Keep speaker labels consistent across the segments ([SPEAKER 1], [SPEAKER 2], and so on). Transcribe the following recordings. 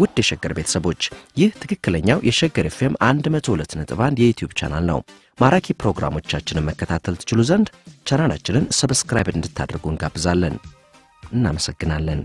[SPEAKER 1] ውድ የሸገር ቤተሰቦች ይህ ትክክለኛው የሸገር ኤፍኤም 1 የዩትዩብ ቻናል ነው። ማራኪ ፕሮግራሞቻችንን መከታተል ትችሉ ዘንድ ቻናላችንን ሰብስክራይብ እንድታደርጉ እንጋብዛለን። እናመሰግናለን።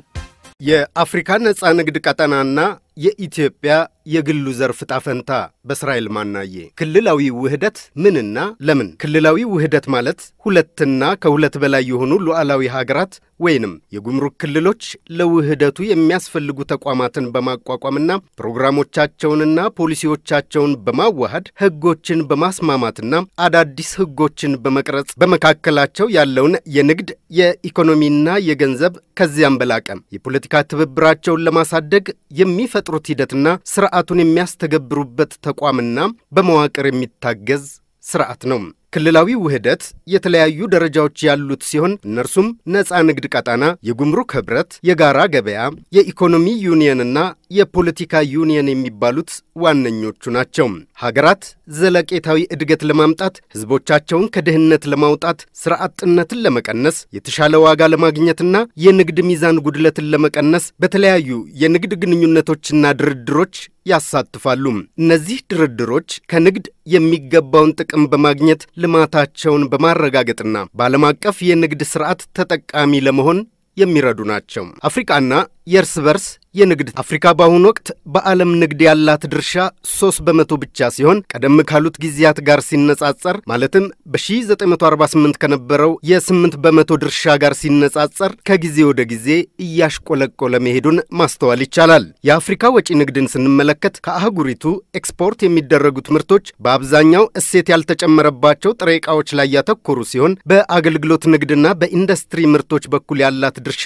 [SPEAKER 1] የአፍሪካ ነፃ ንግድ ቀጠናና የኢትዮጵያ የግሉ ዘርፍ ጣፈንታ በእስራኤል ማናዬ ክልላዊ ውህደት ምንና ለምን? ክልላዊ ውህደት ማለት ሁለትና ከሁለት በላይ የሆኑ ሉዓላዊ ሀገራት ወይንም የጉምሩክ ክልሎች ለውህደቱ የሚያስፈልጉ ተቋማትን በማቋቋምና ፕሮግራሞቻቸውንና ፖሊሲዎቻቸውን በማዋሃድ ህጎችን በማስማማትና አዳዲስ ህጎችን በመቅረጽ በመካከላቸው ያለውን የንግድ የኢኮኖሚና የገንዘብ ከዚያም በላቀም የፖለቲካ ትብብራቸውን ለማሳደግ የሚፈጥሩት ሂደትና ስራ ስርዓቱን የሚያስተገብሩበት ተቋምና በመዋቅር የሚታገዝ ስርዓት ነው። ክልላዊ ውህደት የተለያዩ ደረጃዎች ያሉት ሲሆን እነርሱም ነፃ ንግድ ቀጣና፣ የጉምሩክ ህብረት፣ የጋራ ገበያ፣ የኢኮኖሚ ዩኒየንና የፖለቲካ ዩኒየን የሚባሉት ዋነኞቹ ናቸው። ሀገራት ዘለቄታዊ እድገት ለማምጣት ህዝቦቻቸውን ከድህነት ለማውጣት ስራ አጥነትን ለመቀነስ የተሻለ ዋጋ ለማግኘትና የንግድ ሚዛን ጉድለትን ለመቀነስ በተለያዩ የንግድ ግንኙነቶችና ድርድሮች ያሳትፋሉ። እነዚህ ድርድሮች ከንግድ የሚገባውን ጥቅም በማግኘት ልማታቸውን በማረጋገጥና በዓለም አቀፍ የንግድ ስርዓት ተጠቃሚ ለመሆን የሚረዱ ናቸው። አፍሪቃና የእርስ በርስ የንግድ አፍሪካ በአሁኑ ወቅት በዓለም ንግድ ያላት ድርሻ ሶስት በመቶ ብቻ ሲሆን ቀደም ካሉት ጊዜያት ጋር ሲነጻጸር ማለትም በ1948 ከነበረው የ8 በመቶ ድርሻ ጋር ሲነጻጸር ከጊዜ ወደ ጊዜ እያሽቆለቆለ መሄዱን ማስተዋል ይቻላል። የአፍሪካ ወጪ ንግድን ስንመለከት ከአህጉሪቱ ኤክስፖርት የሚደረጉት ምርቶች በአብዛኛው እሴት ያልተጨመረባቸው ጥሬ ዕቃዎች ላይ ያተኮሩ ሲሆን በአገልግሎት ንግድና በኢንዱስትሪ ምርቶች በኩል ያላት ድርሻ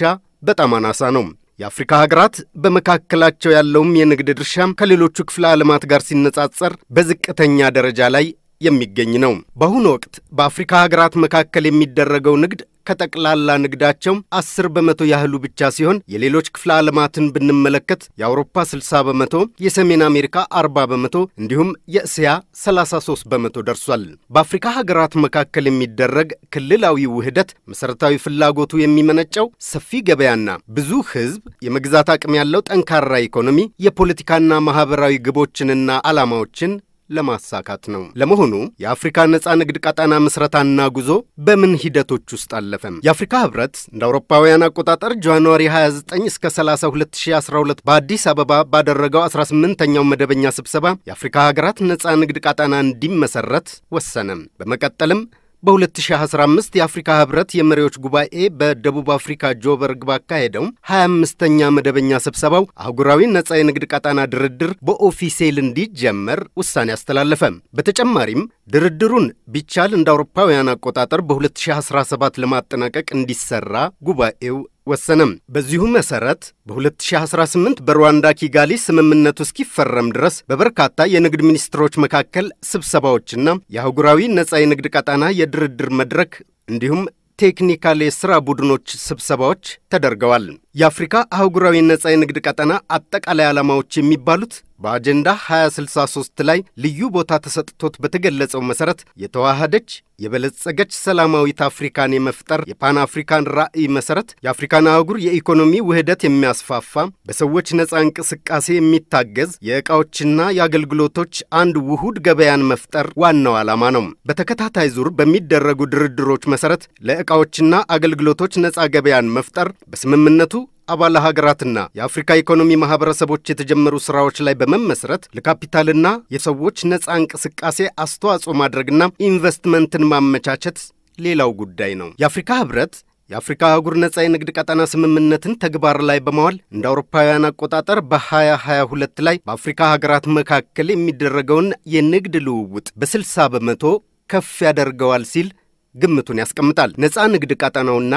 [SPEAKER 1] በጣም አናሳ ነው። የአፍሪካ ሀገራት በመካከላቸው ያለውም የንግድ ድርሻም ከሌሎቹ ክፍለ ዓለማት ጋር ሲነጻጸር በዝቅተኛ ደረጃ ላይ የሚገኝ ነው። በአሁኑ ወቅት በአፍሪካ ሀገራት መካከል የሚደረገው ንግድ ከጠቅላላ ንግዳቸው አስር በመቶ ያህሉ ብቻ ሲሆን የሌሎች ክፍለ ዓለማትን ብንመለከት የአውሮፓ 60 በመቶ፣ የሰሜን አሜሪካ 40 በመቶ እንዲሁም የእስያ 33 በመቶ ደርሷል። በአፍሪካ ሀገራት መካከል የሚደረግ ክልላዊ ውህደት መሠረታዊ ፍላጎቱ የሚመነጨው ሰፊ ገበያና ብዙ ሕዝብ፣ የመግዛት አቅም ያለው ጠንካራ ኢኮኖሚ፣ የፖለቲካና ማኅበራዊ ግቦችንና ዓላማዎችን ለማሳካት ነው። ለመሆኑ የአፍሪካ ነፃ ንግድ ቀጣና ምስረታና ጉዞ በምን ሂደቶች ውስጥ አለፈም? የአፍሪካ ህብረት እንደ አውሮፓውያን አቆጣጠር ጃንዋሪ 29 እስከ 30 2012 በአዲስ አበባ ባደረገው 18ኛው መደበኛ ስብሰባ የአፍሪካ ሀገራት ነፃ ንግድ ቀጣና እንዲመሰረት ወሰነም። በመቀጠልም በ2015 የአፍሪካ ህብረት የመሪዎች ጉባኤ በደቡብ አፍሪካ ጆበርግ ባካሄደው 25ኛ መደበኛ ስብሰባው አህጉራዊ ነጻ የንግድ ቀጣና ድርድር በኦፊሴል እንዲጀመር ውሳኔ አስተላለፈ። በተጨማሪም ድርድሩን ቢቻል እንደ አውሮፓውያን አቆጣጠር በ2017 ለማጠናቀቅ እንዲሰራ ጉባኤው ወሰነም። በዚሁ መሰረት በ2018 በሩዋንዳ ኪጋሊ ስምምነቱ እስኪፈረም ድረስ በበርካታ የንግድ ሚኒስትሮች መካከል ስብሰባዎችና የአህጉራዊ ነጻ የንግድ ቀጣና የድርድር መድረክ እንዲሁም ቴክኒካል የሥራ ቡድኖች ስብሰባዎች ተደርገዋል። የአፍሪካ አህጉራዊ ነጻ የንግድ ቀጠና አጠቃላይ ዓላማዎች የሚባሉት በአጀንዳ 2063 ላይ ልዩ ቦታ ተሰጥቶት በተገለጸው መሠረት የተዋሃደች የበለጸገች ሰላማዊት አፍሪካን የመፍጠር የፓን አፍሪካን ራዕይ መሠረት የአፍሪካን አህጉር የኢኮኖሚ ውህደት የሚያስፋፋ በሰዎች ነፃ እንቅስቃሴ የሚታገዝ የዕቃዎችና የአገልግሎቶች አንድ ውሁድ ገበያን መፍጠር ዋናው ዓላማ ነው። በተከታታይ ዙር በሚደረጉ ድርድሮች መሠረት ለዕቃዎችና አገልግሎቶች ነፃ ገበያን መፍጠር በስምምነቱ አባል ሀገራትና የአፍሪካ ኢኮኖሚ ማህበረሰቦች የተጀመሩ ስራዎች ላይ በመመስረት ለካፒታልና የሰዎች ነፃ እንቅስቃሴ አስተዋጽኦ ማድረግና ኢንቨስትመንትን ማመቻቸት ሌላው ጉዳይ ነው። የአፍሪካ ህብረት የአፍሪካ አህጉር ነጻ የንግድ ቀጠና ስምምነትን ተግባር ላይ በማዋል እንደ አውሮፓውያን አቆጣጠር በ2022 ላይ በአፍሪካ ሀገራት መካከል የሚደረገውን የንግድ ልውውጥ በ60 በመቶ ከፍ ያደርገዋል ሲል ግምቱን ያስቀምጣል። ነፃ ንግድ ቀጠናውና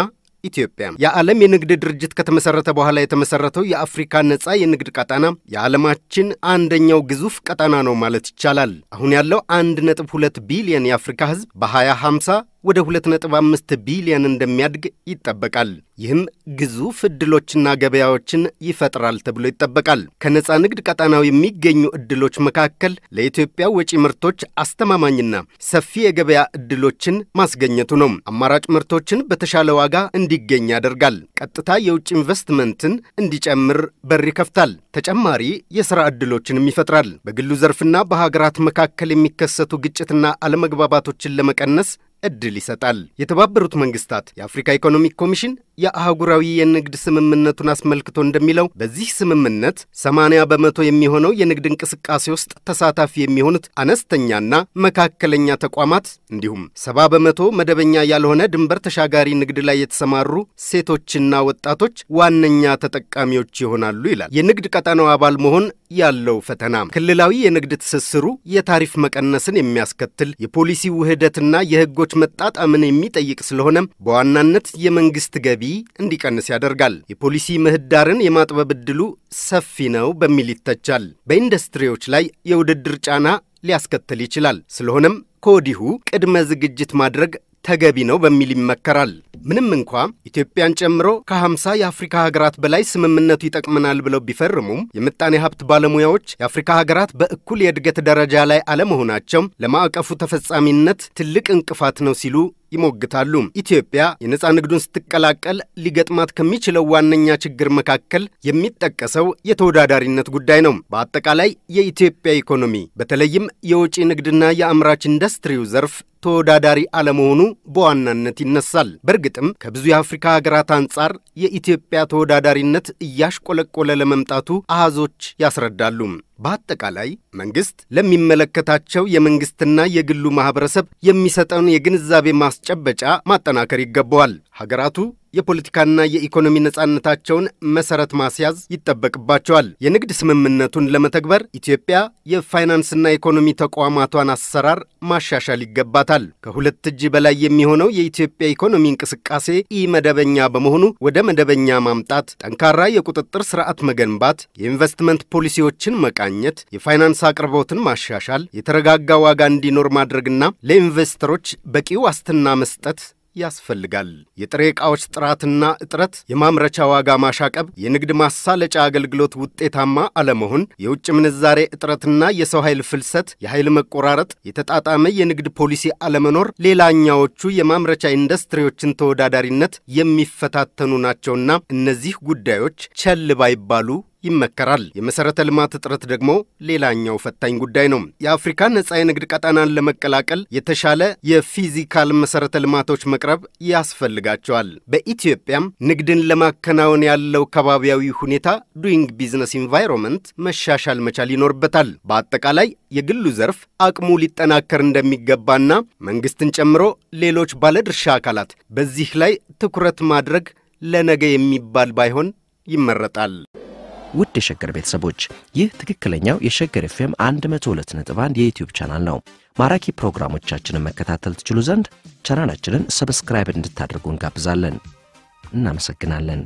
[SPEAKER 1] ኢትዮጵያ የዓለም የንግድ ድርጅት ከተመሰረተ በኋላ የተመሰረተው የአፍሪካ ነጻ የንግድ ቀጣና የዓለማችን አንደኛው ግዙፍ ቀጣና ነው ማለት ይቻላል። አሁን ያለው 1.2 ቢሊዮን የአፍሪካ ሕዝብ በ2050 ወደ 2.5 ቢሊዮን እንደሚያድግ ይጠበቃል። ይህም ግዙፍ እድሎችና ገበያዎችን ይፈጥራል ተብሎ ይጠበቃል። ከነፃ ንግድ ቀጣናው የሚገኙ እድሎች መካከል ለኢትዮጵያ ወጪ ምርቶች አስተማማኝና ሰፊ የገበያ እድሎችን ማስገኘቱ ነው። አማራጭ ምርቶችን በተሻለ ዋጋ እንዲገኝ ያደርጋል። ቀጥታ የውጭ ኢንቨስትመንትን እንዲጨምር በር ይከፍታል። ተጨማሪ የሥራ እድሎችንም ይፈጥራል። በግሉ ዘርፍና በሀገራት መካከል የሚከሰቱ ግጭትና አለመግባባቶችን ለመቀነስ እድል ይሰጣል። የተባበሩት መንግስታት የአፍሪካ ኢኮኖሚክ ኮሚሽን የአህጉራዊ የንግድ ስምምነቱን አስመልክቶ እንደሚለው በዚህ ስምምነት 80 በመቶ የሚሆነው የንግድ እንቅስቃሴ ውስጥ ተሳታፊ የሚሆኑት አነስተኛና መካከለኛ ተቋማት እንዲሁም 70 በመቶ መደበኛ ያልሆነ ድንበር ተሻጋሪ ንግድ ላይ የተሰማሩ ሴቶችና ወጣቶች ዋነኛ ተጠቃሚዎች ይሆናሉ ይላል። የንግድ ቀጠናው አባል መሆን ያለው ፈተና ክልላዊ የንግድ ትስስሩ የታሪፍ መቀነስን የሚያስከትል የፖሊሲ ውህደትና የህጎች መጣጣምን የሚጠይቅ ስለሆነም በዋናነት የመንግስት ገቢ እንዲቀንስ ያደርጋል። የፖሊሲ ምህዳርን የማጥበብ እድሉ ሰፊ ነው በሚል ይተቻል። በኢንዱስትሪዎች ላይ የውድድር ጫና ሊያስከትል ይችላል። ስለሆነም ከወዲሁ ቅድመ ዝግጅት ማድረግ ተገቢ ነው በሚል ይመከራል። ምንም እንኳ ኢትዮጵያን ጨምሮ ከ50 የአፍሪካ ሀገራት በላይ ስምምነቱ ይጠቅመናል ብለው ቢፈርሙም የምጣኔ ሀብት ባለሙያዎች የአፍሪካ ሀገራት በእኩል የእድገት ደረጃ ላይ አለመሆናቸው ለማዕቀፉ ተፈጻሚነት ትልቅ እንቅፋት ነው ሲሉ ይሞግታሉ። ኢትዮጵያ የነፃ ንግዱን ስትቀላቀል ሊገጥማት ከሚችለው ዋነኛ ችግር መካከል የሚጠቀሰው የተወዳዳሪነት ጉዳይ ነው። በአጠቃላይ የኢትዮጵያ ኢኮኖሚ በተለይም የውጪ ንግድና የአምራች ኢንዱስትሪው ዘርፍ ተወዳዳሪ አለመሆኑ በዋናነት ይነሳል። በእርግጥም ከብዙ የአፍሪካ ሀገራት አንጻር የኢትዮጵያ ተወዳዳሪነት እያሽቆለቆለ ለመምጣቱ አሃዞች ያስረዳሉ። በአጠቃላይ መንግሥት ለሚመለከታቸው የመንግሥትና የግሉ ማኅበረሰብ የሚሰጠውን የግንዛቤ ማስጨበጫ ማጠናከር ይገባዋል። ሀገራቱ የፖለቲካና የኢኮኖሚ ነጻነታቸውን መሰረት ማስያዝ ይጠበቅባቸዋል። የንግድ ስምምነቱን ለመተግበር ኢትዮጵያ የፋይናንስና ኢኮኖሚ ተቋማቷን አሰራር ማሻሻል ይገባታል። ከሁለት እጅ በላይ የሚሆነው የኢትዮጵያ ኢኮኖሚ እንቅስቃሴ ኢመደበኛ በመሆኑ ወደ መደበኛ ማምጣት፣ ጠንካራ የቁጥጥር ስርዓት መገንባት፣ የኢንቨስትመንት ፖሊሲዎችን መቃኘት፣ የፋይናንስ አቅርቦትን ማሻሻል፣ የተረጋጋ ዋጋ እንዲኖር ማድረግና ለኢንቨስተሮች በቂ ዋስትና መስጠት ያስፈልጋል። የጥሬ ዕቃዎች ጥራትና እጥረት፣ የማምረቻ ዋጋ ማሻቀብ፣ የንግድ ማሳለጫ አገልግሎት ውጤታማ አለመሆን፣ የውጭ ምንዛሬ እጥረትና የሰው ኃይል ፍልሰት፣ የኃይል መቆራረጥ፣ የተጣጣመ የንግድ ፖሊሲ አለመኖር ሌላኛዎቹ የማምረቻ ኢንዱስትሪዎችን ተወዳዳሪነት የሚፈታተኑ ናቸውና እነዚህ ጉዳዮች ቸል ባይባሉ ይመከራል። የመሰረተ ልማት እጥረት ደግሞ ሌላኛው ፈታኝ ጉዳይ ነው። የአፍሪካ ነጻ የንግድ ቀጣናን ለመቀላቀል የተሻለ የፊዚካል መሰረተ ልማቶች መቅረብ ያስፈልጋቸዋል። በኢትዮጵያም ንግድን ለማከናወን ያለው ከባቢያዊ ሁኔታ ዱይንግ ቢዝነስ ኢንቫይሮንመንት መሻሻል መቻል ይኖርበታል። በአጠቃላይ የግሉ ዘርፍ አቅሙ ሊጠናከር እንደሚገባና መንግስትን ጨምሮ ሌሎች ባለድርሻ አካላት በዚህ ላይ ትኩረት ማድረግ ለነገ የሚባል ባይሆን ይመረጣል። ውድ የሸገር ቤተሰቦች ይህ ትክክለኛው የሸገር ኤፍኤም 102 ነጥብ 1 የዩትዩብ ቻናል ነው። ማራኪ ፕሮግራሞቻችንን መከታተል ትችሉ ዘንድ ቻናላችንን ሰብስክራይብ እንድታደርጉ እንጋብዛለን። እናመሰግናለን።